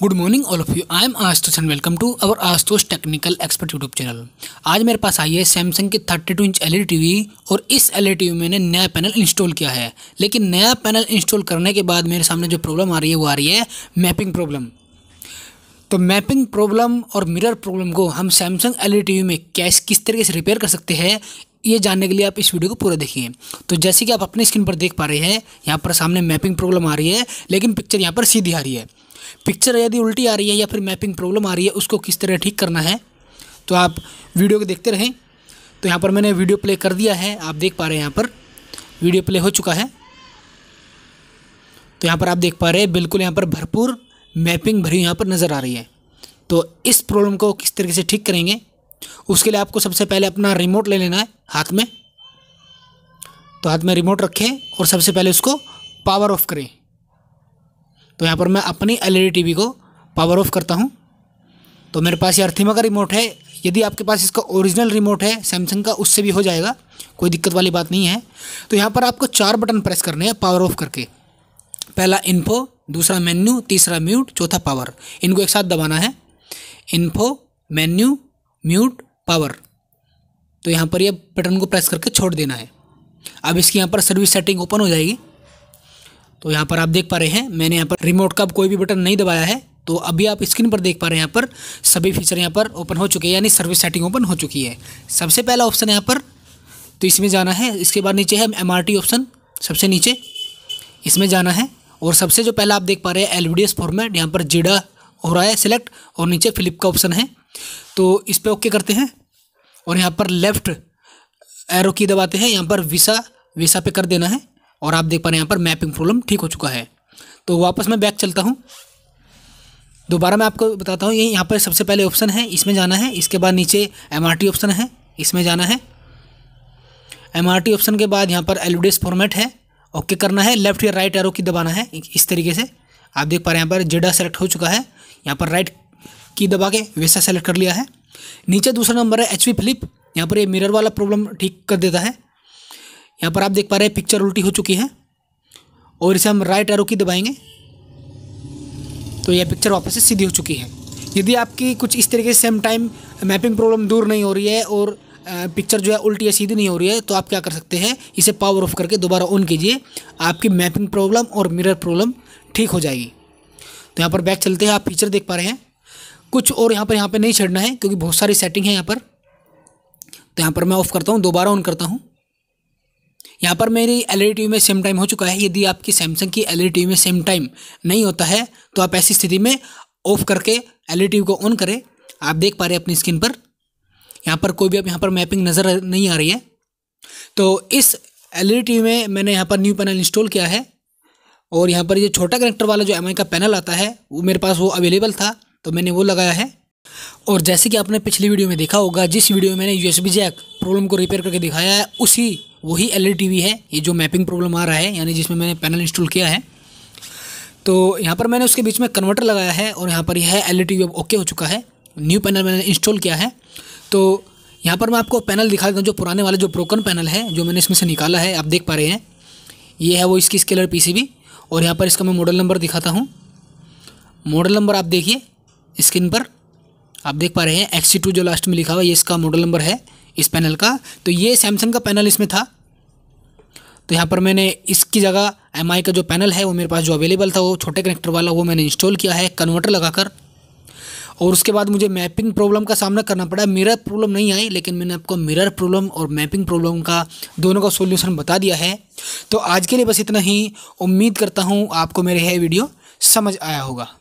good morning all of you I am Ashutosh and welcome to our Ashutosh technical expert YouTube channel आज मेरे पास आई है Samsung की 32 inch L TV और इस LED TV e मैंने नया पैनल इंस्टॉल किया है लेकिन नया पैनल इंस्टॉल करने के बाद मेरे सामने जो प्रॉब्लम आ रही है वो आ रही है मैपिंग प्रॉब्लम तो मैपिंग प्रॉब्लम और मिरर प्रॉब्लम को हम सैमसंग एल टीवी में कैश किस तरीके से रिपेयर कर सकते हैं ये जानने के लिए आप इस वीडियो को पूरा देखिए तो जैसे कि आप अपनी स्क्रीन पर देख पा रहे हैं यहाँ पर सामने मैपिंग प्रॉब्लम आ रही है लेकिन पिक्चर यहाँ पर सीधी आ रही है पिक्चर यदि उल्टी आ रही है या फिर मैपिंग प्रॉब्लम आ रही है उसको किस तरह ठीक करना है तो आप वीडियो को देखते रहें तो यहाँ पर मैंने वीडियो प्ले कर दिया है आप देख पा रहे हैं यहाँ पर वीडियो प्ले हो चुका है तो यहाँ पर आप देख पा रहे हैं बिल्कुल यहाँ पर भरपूर मैपिंग भरी यहाँ पर नज़र आ रही है तो इस प्रॉब्लम को किस तरीके से ठीक करेंगे उसके लिए आपको सबसे पहले अपना रिमोट ले लेना है हाथ में तो हाथ में रिमोट रखें और सबसे पहले उसको पावर ऑफ करें तो यहाँ पर मैं अपनी एल टीवी e को पावर ऑफ करता हूँ तो मेरे पास ये अर्थिमा का रिमोट है यदि आपके पास इसका ओरिजिनल रिमोट है सैमसंग का उससे भी हो जाएगा कोई दिक्कत वाली बात नहीं है तो यहाँ पर आपको चार बटन प्रेस करने हैं पावर ऑफ करके पहला इन्फो दूसरा मेन्यू तीसरा म्यूट चौथा पावर इनको एक साथ दबाना है इन्फो मेन्यू म्यूट पावर तो यहाँ पर यह बटन को प्रेस करके छोड़ देना है अब इसकी यहाँ पर सर्विस सेटिंग ओपन हो जाएगी तो यहाँ पर आप देख पा रहे हैं मैंने यहाँ पर रिमोट का कोई भी बटन नहीं दबाया है तो अभी आप स्क्रीन पर देख पा रहे हैं यहाँ पर सभी फीचर यहाँ पर ओपन हो चुके हैं यानी सर्विस सेटिंग ओपन हो चुकी है सबसे पहला ऑप्शन यहाँ पर तो इसमें जाना है इसके बाद नीचे है एम ऑप्शन सबसे नीचे इसमें जाना है और सबसे जो पहला आप देख पा रहे हैं एल फॉर्मेट यहाँ पर जीडा हो रहा है सिलेक्ट और नीचे फ्लिप का ऑप्शन है तो इस पर ओके करते हैं और यहाँ पर लेफ़्ट एरो की दबाते हैं यहाँ पर विसा विसा पे कर देना है और आप देख पा रहे हैं यहाँ पर मैपिंग प्रॉब्लम ठीक हो चुका है तो वापस मैं बैक चलता हूँ दोबारा मैं आपको बताता हूँ ये यहाँ पर सबसे पहले ऑप्शन है इसमें जाना है इसके बाद नीचे एम ऑप्शन है इसमें जाना है एम ऑप्शन के बाद यहाँ पर एल फॉर्मेट है ओके करना है लेफ्ट या राइट एरो की दबाना है इस तरीके से आप देख पा रहे हैं यहाँ पर जेडा सेलेक्ट हो चुका है यहाँ पर राइट की दबा के वैसा सेलेक्ट कर लिया है नीचे दूसरा नंबर है एच फ्लिप यहाँ पर ये मिरर वाला प्रॉब्लम ठीक कर देता है यहाँ पर आप देख पा रहे हैं पिक्चर उल्टी हो चुकी है और इसे हम राइट एरो की दबाएंगे तो यह पिक्चर वापस से सीधी हो चुकी है यदि आपकी कुछ इस तरीके से सेम टाइम मैपिंग प्रॉब्लम दूर नहीं हो रही है और पिक्चर जो है उल्टी या सीधी नहीं हो रही है तो आप क्या कर सकते हैं इसे पावर ऑफ करके दोबारा ऑन कीजिए आपकी मैपिंग प्रॉब्लम और मिरर प्रॉब्लम ठीक हो जाएगी तो यहाँ पर बैक चलते हैं आप फीचर देख पा रहे हैं कुछ और यहाँ पर यहाँ पर नहीं छड़ना है क्योंकि बहुत सारी सेटिंग है यहाँ पर तो यहाँ पर मैं ऑफ़ करता हूँ दोबारा ऑन करता हूँ यहाँ पर मेरी एल ई टी में सेम टाइम हो चुका है यदि आपकी सैमसंग की एल ई टी में सेम टाइम नहीं होता है तो आप ऐसी स्थिति में ऑफ करके एल ई टी को ऑन करें आप देख पा रहे हैं अपनी स्क्रीन पर यहाँ पर कोई भी अब यहाँ पर मैपिंग नज़र नहीं आ रही है तो इस एल ई टी में मैंने यहाँ पर न्यू पैनल इंस्टॉल किया है और यहाँ पर ये छोटा कनेक्टर वाला जो एम का पैनल आता है वो मेरे पास वो अवेलेबल था तो मैंने वो लगाया है और जैसे कि आपने पिछली वीडियो में देखा होगा जिस वीडियो में मैंने बी जैक प्रॉब्लम को रिपेयर करके दिखाया है उसी वही एल टीवी e है ये जो मैपिंग प्रॉब्लम आ रहा है यानी जिसमें मैंने पैनल इंस्टॉल किया है तो यहाँ पर मैंने उसके बीच में कन्वर्टर लगाया है और यहाँ पर यह है एल ई अब ओके हो चुका है न्यू पैनल मैंने इंस्टॉल किया है तो यहाँ पर मैं आपको पैनल दिखा देता हूँ जो पुराने वाले जो ब्रोकन पैनल है जो मैंने इसमें से निकाला है आप देख पा रहे हैं ये है वो इसकी स्केलर पीसीबी और यहाँ पर इसका मैं मॉडल नंबर दिखाता हूँ मॉडल नंबर आप देखिए स्क्रीन पर आप देख पा रहे हैं एक्सी टू जो लास्ट में लिखा हुआ है ये इसका मॉडल नंबर है इस पैनल का तो ये सैमसंग का पैनल इसमें था तो यहाँ पर मैंने इसकी जगह एम का जो पैनल है वो मेरे पास जो अवेलेबल था वो छोटे कनेक्टर वाला वो मैंने इंस्टॉल किया है कन्वर्टर लगाकर और उसके बाद मुझे मैपिंग प्रॉब्लम का सामना करना पड़ा मिरर प्रॉब्लम नहीं आई लेकिन मैंने आपको मिरर प्रॉब्लम और मैपिंग प्रॉब्लम का दोनों का सोल्यूशन बता दिया है तो आज के लिए बस इतना ही उम्मीद करता हूँ आपको मेरे है वीडियो समझ आया होगा